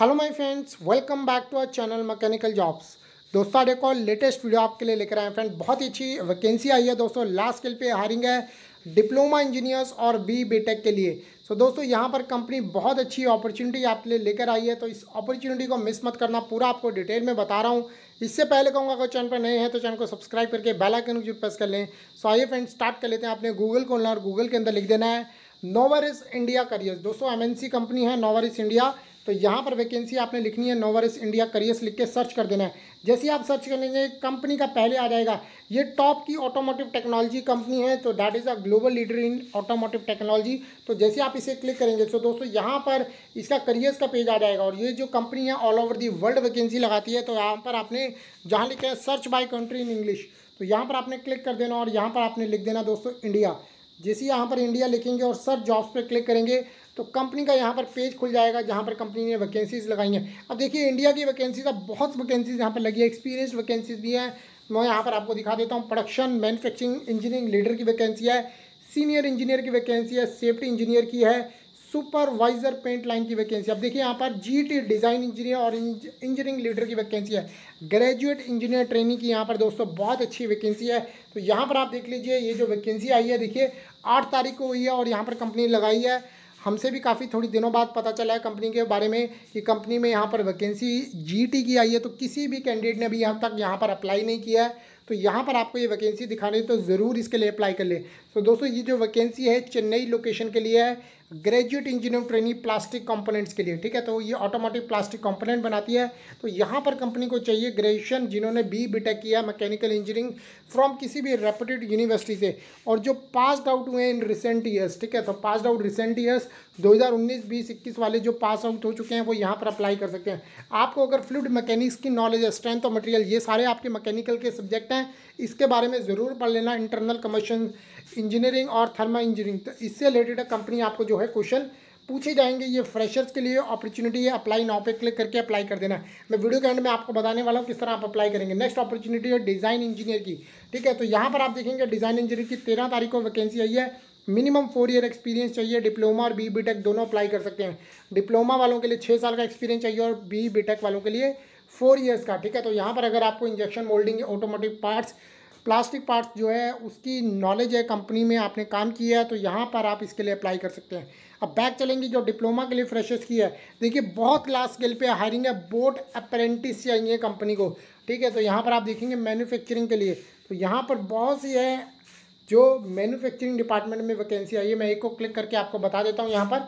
hello my friends welcome back to our channel mechanical jobs दोस्तों आज एक और लेटेस्ट वीडियो आपके लिए लेकर आए फ्रेंड बहुत ही अच्छी वैकेंसी आई है दोस्तों लास्ट स्किल पे हायरिंग है डिप्लोमा इंजीनियर्स और बी बीटेक के लिए सो so, दोस्तों यहाँ पर कंपनी बहुत अच्छी अपॉर्चुनिटी आपके लिए लेकर आई है तो इस अपॉर्चुनिटी को मिस मत करना पूरा आपको डिटेल में बता रहा हूँ इससे पहले कहूँगा अगर चैनल पर नए हैं तो चैनल को सब्सक्राइब करके बेलाइकन आइकन जरूर प्रेस कर लें सो आइए फ्रेंड स्टार्ट कर लेते हैं आपने गूगल को खोलना और गूगल के अंदर लिख देना है नोवरिस इंडिया करियर्स दोस्तों एमएनसी कंपनी है नोवरिस इंडिया तो यहाँ पर वैकेंसी आपने लिखनी है नोवरिस इंडिया करियर्स लिख के सर्च कर देना है जैसे ही आप सर्च कर लेंगे कंपनी का पहले आ जाएगा ये टॉप की ऑटोमोटिव टेक्नोलॉजी कंपनी है तो that is a global leader in automotive technology तो जैसे आप इसे क्लिक करेंगे तो दोस्तों यहाँ पर इसका करियर्स का पेज आ जाएगा और ये जो कंपनी है all over the world vacancy लगाती है तो यहाँ पर आपने जहाँ लिखा है search by country in English तो यहाँ पर आपने क्लिक कर देना और यहाँ पर आपने लिख देना दोस्तों इंडिया जैसे यहाँ पर इंडिया लिखेंगे और सर जॉब्स पर क्लिक करेंगे तो कंपनी का यहाँ पर पेज खुल जाएगा जहाँ पर कंपनी ने वैकेंसीज़ लगाई हैं अब देखिए इंडिया की वैकेंसीज अब बहुत वैकेंसीज यहाँ पर लगी है एक्सपीरियंस वैकेंसीज भी हैं मैं यहाँ पर आपको दिखा देता हूँ प्रोडक्शन मैन्युफैक्चरिंग इंजीनियरिंग लीडर की वैकेंसी है सीनियर इंजीनियर की वैकेंसी है सेफ्टी इंजीनियर की है सुपरवाइजर पेंट लाइन की वैकेंसी अब देखिए यहाँ पर जीटी डिज़ाइन इंजीनियर और इंजीनियरिंग लीडर की वैकेंसी है ग्रेजुएट इंजीनियर ट्रेनिंग की यहाँ पर दोस्तों बहुत अच्छी वैकेंसी है तो यहाँ पर आप देख लीजिए ये जो वैकेंसी आई है देखिए आठ तारीख को हुई है और यहाँ पर कंपनी लगाई है हमसे भी काफ़ी थोड़ी दिनों बाद पता चला है कंपनी के बारे में कि कंपनी में यहाँ पर वैकेंसी जी की आई है तो किसी भी कैंडिडेट ने अभी यहाँ तक यहाँ पर अप्लाई नहीं किया है तो यहाँ पर आपको ये वैकेंसी दिखा रही है तो ज़रूर इसके लिए अप्लाई कर ले तो दोस्तों ये जो वैकेंसी है चेन्नई लोकेशन के लिए है graduate engineer trainee plastic components के लिए ठीक है तो ये ऑटोमेटिक प्लास्टिक कंपोनेंट बनाती है तो यहाँ पर कंपनी को चाहिए ग्रेजुएशन जिन्होंने बी बी टेक किया मैकेनिकल इंजीनियरिंग फ्रॉम किसी भी रेपुटेड यूनिवर्सिटी से और जो पासड आउट हुए इन रिसेंट ईयर्स ठीक है तो पासड आउट रिसेंट ईयर्स 2019 बीस इक्कीस वाले जो पास आउट हो चुके हैं वो यहाँ पर अप्लाई कर सकते हैं आपको अगर फ्लूड मैकेनिक्स की नॉलेज है स्ट्रेंथ और मटेरियल ये सारे आपके मैकेनिकल के सब्जेक्ट हैं इसके बारे में ज़रूर पढ़ लेना इंटरनल कमर्शन इंजीनियरिंग और थर्मा इंजीनियरिंग तो इससे रिलेटेड कंपनी आपको जो है क्वेश्चन पूछे जाएंगे ये फ्रेशर्स के लिए अपॉर्चुनिटी है अप्लाई नाउ पे क्लिक करके अप्लाई कर देना मैं वीडियो के एंड में आपको बताने वाला हूँ किस तरह आप अप्लाई करेंगे नेक्स्ट अपॉर्चुनिटी है डिज़ाइन इंजीनियर की ठीक है तो यहाँ पर आप देखेंगे डिज़ाइन इंजीनियर की तेरह तारीख को वैकेंसी आई है मिनिमम फोर ईयर एक्सपीरियंस चाहिए डिप्लोमा और बी बीटेक दोनों अप्लाई कर सकते हैं डिप्लोमा वालों के लिए छः साल का एक्सपीरियंस चाहिए और बी बी वालों के लिए फोर ईयर्स का ठीक है तो यहाँ पर अगर आपको injection moulding automotive parts plastic parts जो है उसकी नॉलेज है कंपनी में आपने काम किया है तो यहाँ पर आप इसके लिए अप्लाई कर सकते हैं अब बैक चलेंगे जो डिप्लोमा के लिए फ्रेशर्स की है देखिए बहुत लास्ट स्केल पे हायरिंग है बोट अप्रेंटिस चाहिए कंपनी को ठीक है तो यहाँ पर आप देखेंगे मैन्युफैक्चरिंग के लिए तो यहाँ पर बहुत सी है जो मैन्युफैक्चरिंग डिपार्टमेंट में वैकेंसी आई है मैं एक को क्लिक करके आपको बता देता हूँ यहाँ पर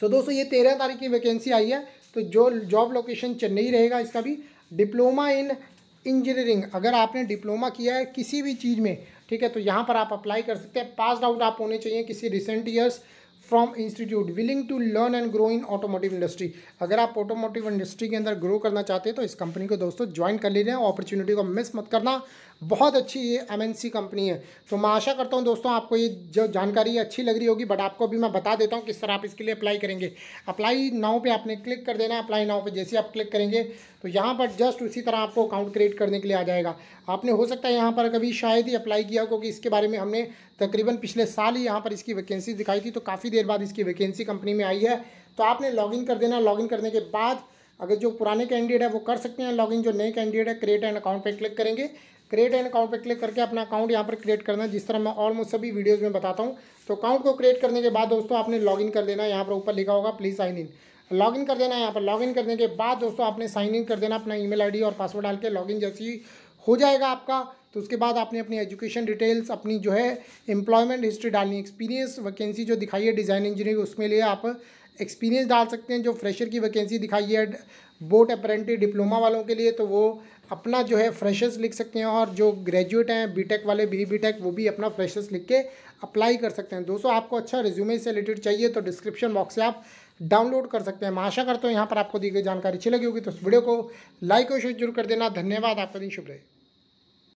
सो दोस्तों ये तेरह तारीख की वैकेंसी आई है तो जो जॉब लोकेशन चेन्नई रहेगा इसका भी डिप्लोमा इन इंजीनियरिंग अगर आपने डिप्लोमा किया है किसी भी चीज़ में ठीक है तो यहाँ पर आप अप्लाई कर सकते हैं पास आउट आप होने चाहिए किसी recent years from institute willing to learn and grow in automotive industry अगर आप ऑटोमोटिव इंडस्ट्री के अंदर ग्रो करना चाहते हैं तो इस कंपनी को दोस्तों ज्वाइन कर लेना अपॉर्चुनिटी को मिस मत करना बहुत अच्छी ये एमएनसी कंपनी है तो मैं आशा करता हूँ दोस्तों आपको ये जो जानकारी अच्छी लग रही होगी बट आपको भी मैं बता देता हूँ किस तरह आप इसके लिए अप्लाई करेंगे अप्लाई नाव पर आपने क्लिक कर देना अप्लाई नाव पर जैसे आप क्लिक करेंगे तो यहाँ पर जस्ट उसी तरह आपको अकाउंट क्रिएट करने के लिए आ जाएगा आपने हो सकता है यहाँ पर कभी शायद ही अप्लाई किया क्योंकि इसके बारे में हमने तकरीबन पिछले साल ही यहाँ पर इसकी वैकेंसी दिखाई थी तो काफ़ी देर देर बाद इसकी वैकेंसी कंपनी में आई है तो आपने लॉगिन कर देना लॉगिन करने के बाद अगर जो पुराने कैंडिडेट है वो कर सकते हैं लॉगिन जो नए कैंडिडेट है क्रिएट एंड अकाउंट पे क्लिक करेंगे क्रिएट एंड अकाउंट पे क्लिक करके अपना अकाउंट यहाँ पर क्रिएट करना जिस तरह मैं ऑलमोस्ट सभी वीडियोज़ में बताता हूँ तो अकाउंट को क्रिएट करने के बाद दोस्तों आपने लॉगिन कर देना यहाँ पर ऊपर लिखा होगा प्लीज़ साइन इन लॉगिन कर देना यहाँ पर लॉगिन करने के बाद दोस्तों आपने साइन इन कर देना अपना ईमेल आईडी और पासवर्ड डाल के लॉगिन जैसी हो जाएगा आपका तो उसके बाद आपने अपनी एजुकेशन डिटेल्स अपनी जो है एम्प्लॉयमेंट हिस्ट्री डालनी एक्सपीरियंस वैकेंसी जो दिखाई है डिज़ाइन इंजीनियरिंग उसमें लिए आप एक्सपीरियंस डाल सकते हैं जो फ्रेशर की वैकेंसी दिखाई है बोट अप्रेंटिस डिप्लोमा वालों के लिए तो वो अपना जो है फ्रेशर्स लिख सकते हैं और जो ग्रेजुएट हैं बीटेक वाले बी बीटेक वो भी अपना फ्रेशर्स लिख के अप्लाई कर सकते हैं दोस्तों आपको अच्छा रिज्यूमे से रिलेटेड चाहिए तो डिस्क्रिप्शन बॉक्स से आप डाउनलोड कर सकते हैं मैं आशा करता हूँ यहाँ पर आपको दी गई जानकारी अच्छी लगी होगी तो उस वीडियो को लाइक और शेयर जरूर कर देना धन्यवाद आपका दिन शुभ रहे